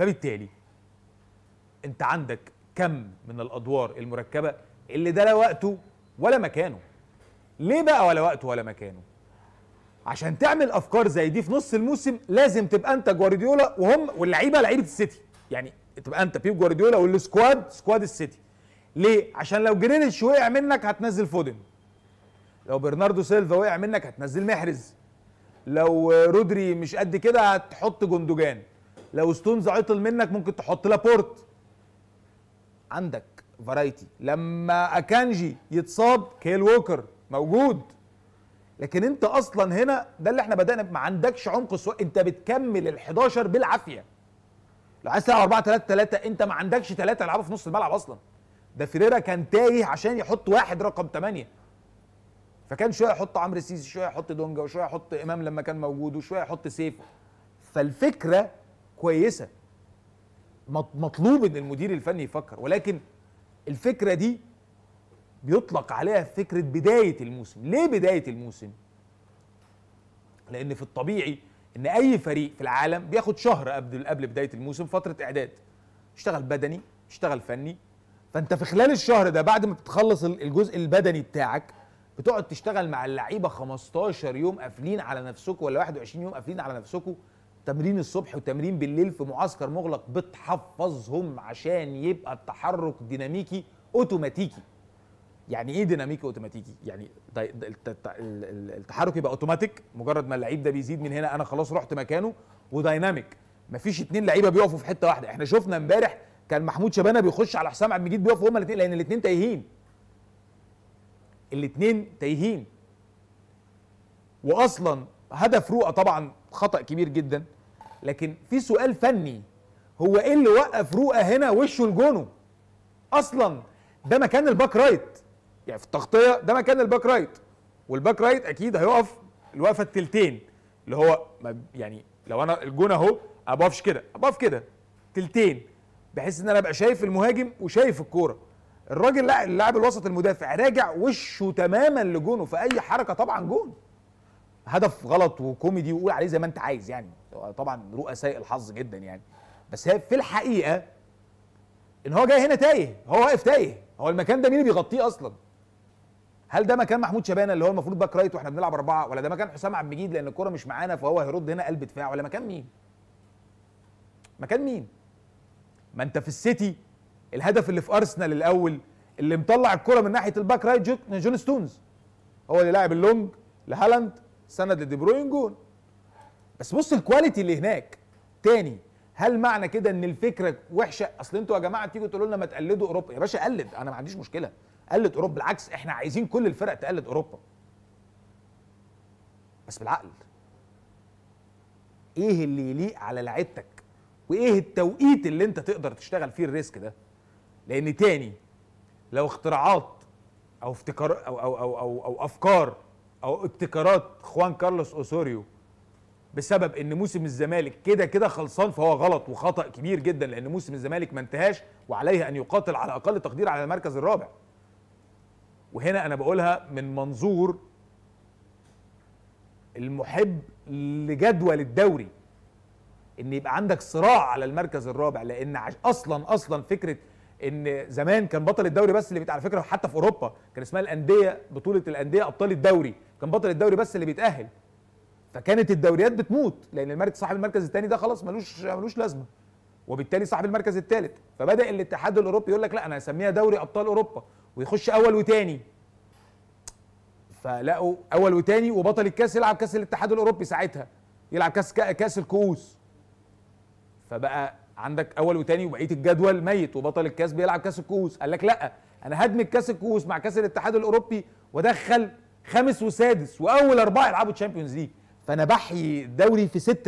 فبالتالي انت عندك كم من الادوار المركبه اللي ده لا وقته ولا مكانه ليه بقى ولا وقته ولا مكانه عشان تعمل افكار زي دي في نص الموسم لازم تبقى انت جوارديولا وهم واللعيبه لعيبه السيتي يعني تبقى انت بيب جوارديولا والسكواد سكواد السيتي ليه عشان لو جريليتش وقع منك هتنزل فودن لو برناردو سيلفا وقع منك هتنزل محرز لو رودري مش قد كده هتحط جندوجان لو ستونز عطل منك ممكن تحط لابورت عندك فرايتي لما اكانجي يتصاب كيل ووكر موجود لكن انت اصلا هنا ده اللي احنا بدانا ما عندكش عمق سواء انت بتكمل ال11 بالعافيه لو عايز تلعب 4 3 3 انت ما عندكش ثلاثه يلعبوا في نص الملعب اصلا ده فيريرا كان تايه عشان يحط واحد رقم 8 فكان شويه يحط عمرو سيسي شويه يحط دونجا وشويه يحط امام لما كان موجود وشويه يحط سيف فالفكره كويسه مطلوب ان المدير الفني يفكر ولكن الفكره دي بيطلق عليها فكره بدايه الموسم ليه بدايه الموسم لان في الطبيعي ان اي فريق في العالم بياخد شهر قبل قبل بدايه الموسم فتره اعداد اشتغل بدني اشتغل فني فانت في خلال الشهر ده بعد ما بتخلص الجزء البدني بتاعك بتقعد تشتغل مع اللعيبه 15 يوم قافلين على نفسكم ولا 21 يوم قافلين على نفسكم تمرين الصبح وتمرين بالليل في معسكر مغلق بتحفظهم عشان يبقى التحرك ديناميكي اوتوماتيكي يعني ايه ديناميكي اوتوماتيكي يعني التحرك يبقى اوتوماتيك مجرد ما اللعيب ده بيزيد من هنا انا خلاص رحت مكانه وديناميك مفيش اتنين لعيبه بيقفوا في حته واحده احنا شفنا امبارح كان محمود شبانه بيخش على حسام عبد المجيد بيقفوا هما الاثنين لان الاثنين تايهين الاثنين تايهين واصلا هدف رؤى طبعا خطا كبير جدا لكن في سؤال فني هو ايه اللي وقف رؤى هنا وشه لجونه اصلا ده مكان الباك رايت يعني في التغطيه ده مكان الباك رايت والباك رايت اكيد هيقف الوقفه التلتين اللي هو يعني لو انا الجون اهو ما بقفش كده بقف كده تلتين بحيث ان انا ابقى شايف المهاجم وشايف الكوره الراجل لاعب اللاعب الوسط المدافع راجع وشه تماما لجونه في اي حركه طبعا جون هدف غلط وكوميدي وقول عليه زي ما انت عايز يعني طبعا رؤساء الحظ جدا يعني بس هي في الحقيقه ان هو جاي هنا تايه هو واقف تايه هو المكان ده مين اللي بيغطيه اصلا هل ده مكان محمود شبانه اللي هو المفروض باك رايت واحنا بنلعب اربعه ولا ده مكان حسام عبد المجيد لان الكوره مش معانا فهو هيرد هنا قلب دفاع ولا مكان مين مكان مين ما انت في السيتي الهدف اللي في ارسنال الاول اللي مطلع الكوره من ناحيه الباك رايت جون ستونز هو اللي لاعب اللونج لهالاند سند لدي بروين جون بس بص الكواليتي اللي هناك تاني هل معنى كده ان الفكره وحشه اصل انتوا يا جماعه تيجوا تقولوا لنا ما تقلدوا اوروبا يا باشا قلد انا ما عنديش مشكله قلد اوروبا بالعكس احنا عايزين كل الفرق تقلد اوروبا بس بالعقل ايه اللي يليق على لعيبتك وايه التوقيت اللي انت تقدر تشتغل فيه الريسك ده لان تاني لو اختراعات او افتكار او او او او, أو افكار او ابتكارات خوان كارلوس اوسوريو بسبب ان موسم الزمالك كده كده خلصان فهو غلط وخطا كبير جدا لان موسم الزمالك ما انتهاش وعليه ان يقاتل على اقل تقدير على المركز الرابع وهنا انا بقولها من منظور المحب لجدول الدوري ان يبقى عندك صراع على المركز الرابع لان اصلا اصلا فكره ان زمان كان بطل الدوري بس اللي على فكره حتى في اوروبا كان اسمها الانديه بطوله الانديه ابطال الدوري كان بطل الدوري بس اللي بيتاهل فكانت الدوريات بتموت لان المركز صاحب المركز الثاني ده خلاص ملوش ملوش لازمه وبالتالي صاحب المركز الثالث فبدا الاتحاد الاوروبي يقول لك لا انا هسميها دوري ابطال اوروبا ويخش اول وثاني فلقوا اول وثاني وبطل الكاس يلعب كاس الاتحاد الاوروبي ساعتها يلعب كاس كاس الكؤوس فبقى عندك اول وثاني وبقيه الجدول ميت وبطل الكاس بيلعب كاس الكؤوس قال لك لا انا هدمج كاس الكؤوس مع كاس الاتحاد الاوروبي وادخل خامس وسادس واول اربعه يلعبوا تشامبيونز ليج فانا بحيي الدوري في ست